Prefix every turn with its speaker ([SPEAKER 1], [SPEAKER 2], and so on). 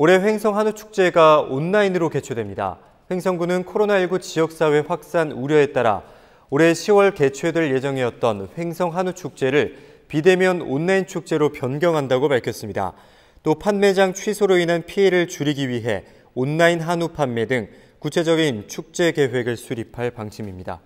[SPEAKER 1] 올해 횡성 한우 축제가 온라인으로 개최됩니다. 횡성군은 코로나19 지역사회 확산 우려에 따라 올해 10월 개최될 예정이었던 횡성 한우 축제를 비대면 온라인 축제로 변경한다고 밝혔습니다. 또 판매장 취소로 인한 피해를 줄이기 위해 온라인 한우 판매 등 구체적인 축제 계획을 수립할 방침입니다.